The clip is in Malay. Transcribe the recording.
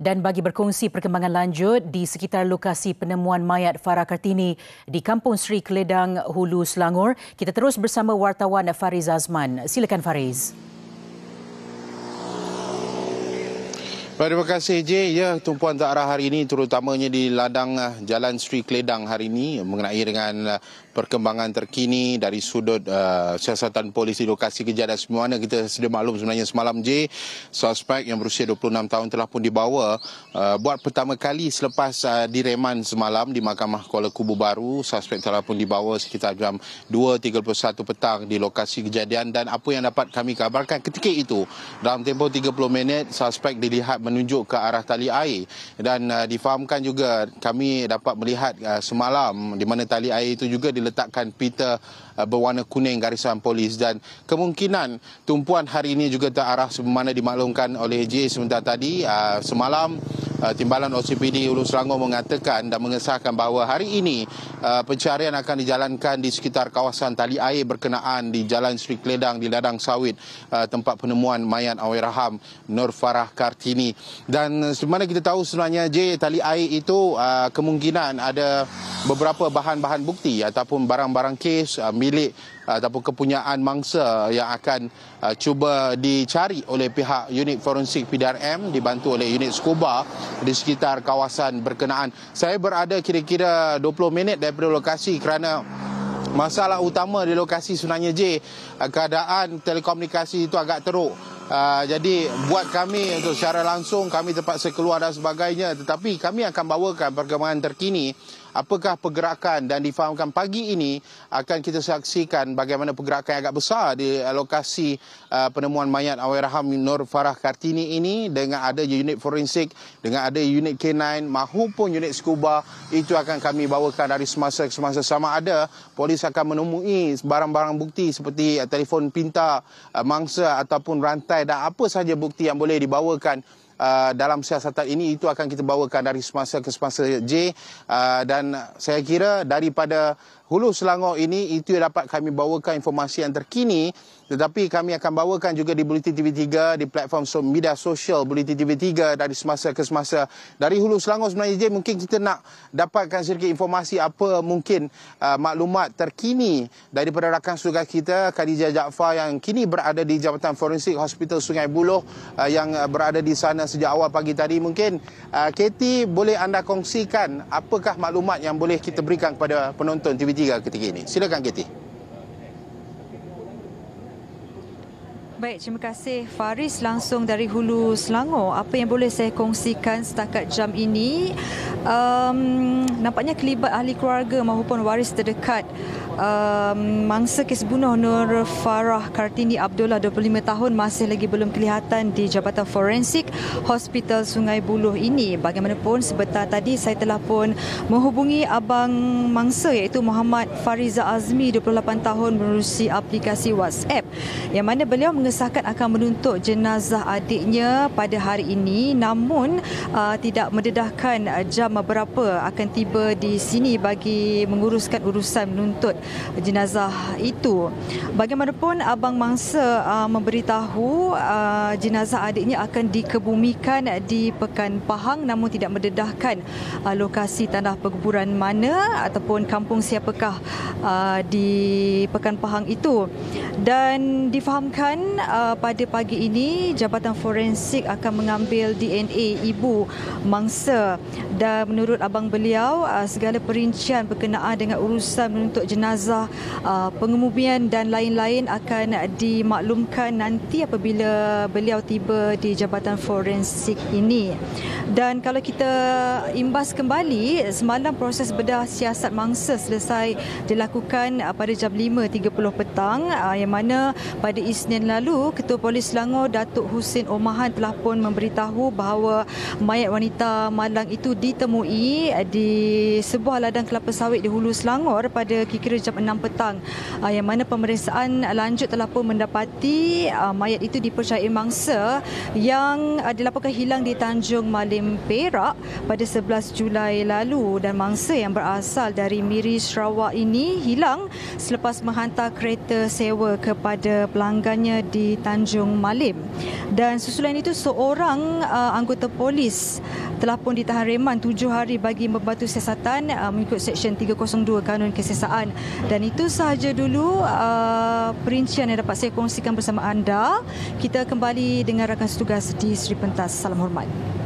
dan bagi berkongsi perkembangan lanjut di sekitar lokasi penemuan mayat Farah Kartini di Kampung Sri Keledang, Hulu, Selangor. Kita terus bersama wartawan Fariz Azman. Silakan Fariz. Fariz. Baik, terima kasih J. Ya, tumpuan arah hari ini terutamanya di ladang eh, Jalan Sri Kledang hari ini mengenai dengan eh, perkembangan terkini dari sudut uh, siasatan polis di lokasi kejadian semuanya kita sudah maklum sebenarnya semalam J suspek yang berusia 26 tahun telah pun dibawa uh, buat pertama kali selepas uh, direman semalam di Mahkamah Kuala Kubu Baru suspek telah pun dibawa sekitar jam 2.31 petang di lokasi kejadian dan apa yang dapat kami kabarkan ketika itu dalam tempoh 30 minit suspek dilihat menunjuk ke arah tali air dan uh, difahamkan juga kami dapat melihat uh, semalam di mana tali air itu juga diletakkan pita uh, berwarna kuning garisan polis dan kemungkinan tumpuan hari ini juga terarah sebagaimana dimaklumkan oleh J sebentar tadi uh, semalam Uh, Timbalan OCPD Ulu Selangor mengatakan dan mengesahkan bahawa hari ini uh, pencarian akan dijalankan di sekitar kawasan tali air berkenaan di Jalan Sri Kledang di Ladang Sawit uh, tempat penemuan mayat Awir Raham Nur Farah Kartini dan sebenarnya kita tahu sebenarnya J tali air itu kemungkinan ada beberapa bahan-bahan bukti ataupun barang-barang kes milik ataupun kepunyaan mangsa yang akan uh, cuba dicari oleh pihak unit forensik PDRM dibantu oleh unit skuba di sekitar kawasan berkenaan. Saya berada kira-kira 20 minit daripada lokasi kerana masalah utama di lokasi Sunanya J, keadaan telekomunikasi itu agak teruk. Uh, jadi buat kami untuk secara langsung kami terpaksa keluar dan sebagainya tetapi kami akan bawakan perkembangan terkini uh, apakah pergerakan dan difahamkan pagi ini akan kita saksikan bagaimana pergerakan yang agak besar di eh, lokasi uh, penemuan mayat Awairaham Nur Farah Kartini ini dengan ada unit forensik, dengan ada unit K9 maupun unit scuba itu akan kami bawakan dari semasa ke semasa sama ada polis akan menemui barang-barang bukti seperti uh, telefon pintar, uh, mangsa ataupun rantai dan apa sahaja bukti yang boleh dibawakan uh, dalam siasatan ini itu akan kita bawakan dari semasa ke semasa J uh, dan saya kira daripada Hulu Selangor ini itu yang dapat kami bawakan informasi yang terkini tetapi kami akan bawakan juga di Buletin TV3 di platform media sosial Buletin TV3 dari semasa ke semasa dari Hulu Selangor sebenarnya je mungkin kita nak dapatkan sedikit informasi apa mungkin uh, maklumat terkini daripada rakan sukan kita Khadijah Jaafar yang kini berada di Jabatan Forensik Hospital Sungai Buloh uh, yang uh, berada di sana sejak awal pagi tadi mungkin uh, Katie boleh anda kongsikan apakah maklumat yang boleh kita berikan kepada penonton TV3 ketiga ketika ini. Silakan Katie. Baik, terima kasih Faris langsung dari Hulu Selangor. Apa yang boleh saya kongsikan setakat jam ini? Um, nampaknya kelibat ahli keluarga maupun waris terdekat um, mangsa kes bunuh Nur Farah Kartini Abdullah 25 tahun masih lagi belum kelihatan di Jabatan Forensik Hospital Sungai Buloh ini. Bagaimanapun sebentar tadi saya telah pun menghubungi abang mangsa iaitu Muhammad Fariza Azmi 28 tahun melalui aplikasi WhatsApp yang mana beliau meng- mendesakan akan menuntut jenazah adiknya pada hari ini namun uh, tidak mendedahkan uh, jam berapa akan tiba di sini bagi menguruskan urusan menuntut jenazah itu. Bagaimanapun abang mangsa uh, memberitahu uh, jenazah adiknya akan dikebumikan di Pekan Pahang namun tidak mendedahkan uh, lokasi tanah perkuburan mana ataupun kampung siapakah uh, di Pekan Pahang itu dan difahamkan uh, pada pagi ini Jabatan Forensik akan mengambil DNA ibu mangsa dan menurut abang beliau uh, segala perincian berkenaan dengan urusan menuntut jenazah uh, pengemubian dan lain-lain akan dimaklumkan nanti apabila beliau tiba di Jabatan Forensik ini dan kalau kita imbas kembali semalam proses bedah siasat mangsa selesai dilakukan uh, pada jam 5.30 petang uh, yang mana pada Isnin lalu lalu, Ketua Polis Selangor Datuk Husin Omahan telah pun memberitahu bahawa mayat wanita malang itu ditemui eh, di sebuah ladang kelapa sawit di Hulu Selangor pada kira-kira jam 6 petang ah, yang mana pemeriksaan lanjut telah pun mendapati ah, mayat itu dipercayai mangsa yang ah, dilaporkan hilang di Tanjung Malim Perak pada 11 Julai lalu dan mangsa yang berasal dari Miri Sarawak ini hilang selepas menghantar kereta sewa kepada pelanggannya di di Tanjung Malim. Dan susulan itu seorang uh, anggota polis telah pun ditahan reman tujuh hari bagi membantu siasatan uh, mengikut Seksyen 302 Kanun Kesiasaan. Dan itu sahaja dulu uh, perincian yang dapat saya kongsikan bersama anda. Kita kembali dengan rakan setugas di Sri Pentas. Salam hormat.